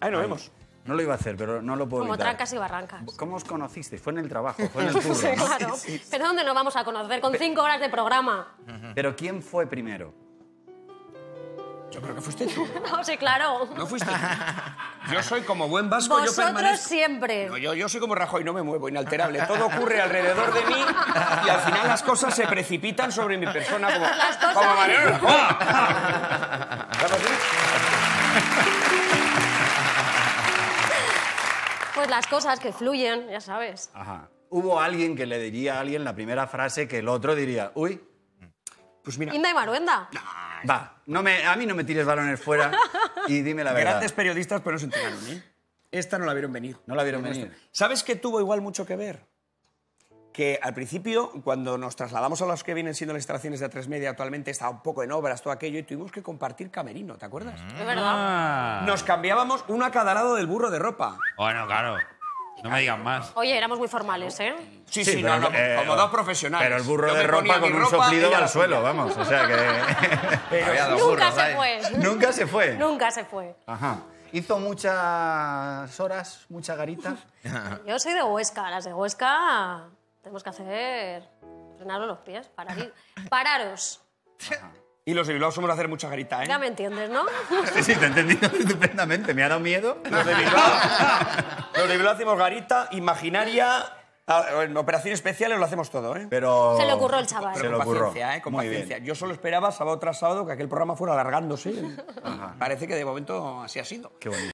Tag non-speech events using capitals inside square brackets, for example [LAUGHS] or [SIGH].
Ahí nos vemos. No lo iba a hacer, pero no lo puedo Como trancas y barrancas. ¿Cómo os conocisteis? Fue en el trabajo, fue en el [LAUGHS] sí, claro. Pero ¿dónde nos vamos a conocer? Con cinco horas de programa. Pero ¿quién fue primero? Yo creo que fuiste tú. [LAUGHS] no, sí, claro. No fuiste [LAUGHS] Yo soy como buen vasco, yo permanezco... siempre. No, yo, yo soy como Rajoy, no me muevo, inalterable. Todo ocurre alrededor de mí y al final las cosas se precipitan sobre mi persona como... Las cosas... las cosas que fluyen, ya sabes. Ajá. Hubo alguien que le diría a alguien la primera frase que el otro diría, uy, pues mira... Inda y Maruenda. Va, no me, a mí no me tires balones fuera y dime la verdad. Grandes periodistas, pero no se enteraron, ¿eh? Esta no la vieron venir. No la vieron venir. ¿Sabes qué tuvo igual mucho que ver? que al principio, cuando nos trasladamos a las que vienen siendo las instalaciones de A3 Media, actualmente está un poco en obras, todo aquello, y tuvimos que compartir camerino, ¿te acuerdas? Es verdad. Ah. Nos cambiábamos uno a cada lado del burro de ropa. Bueno, claro. No me digan más. Oye, éramos muy formales, ¿eh? Sí, sí, no, eh, como dos profesionales. Pero el burro de ropa con un soplido al suelo, vamos. O sea que. [LAUGHS] pero nunca se fue. Nunca se fue. Nunca se fue. Ajá. ¿Hizo muchas horas, muchas garitas? Yo soy de Huesca, las de Huesca tenemos que hacer... Frenaros los pies, [LAUGHS] Pararos. Y los de Bilbao somos de hacer mucha garita, ¿eh? Ya me entiendes, ¿no? [LAUGHS] Sí, sí, te he entendido [LAUGHS] estupendamente. Me ha dado miedo. Los de Bilbao, los de Bilbao hacemos garita imaginaria. En operaciones especiales lo hacemos todo, ¿eh? Pero... Se le ocurrió el chaval. se con ocurrió. paciencia, ¿eh? Con paciencia. Yo solo esperaba sábado tras sábado que aquel programa fuera alargándose. Parece que de momento así ha sido. Qué bonito.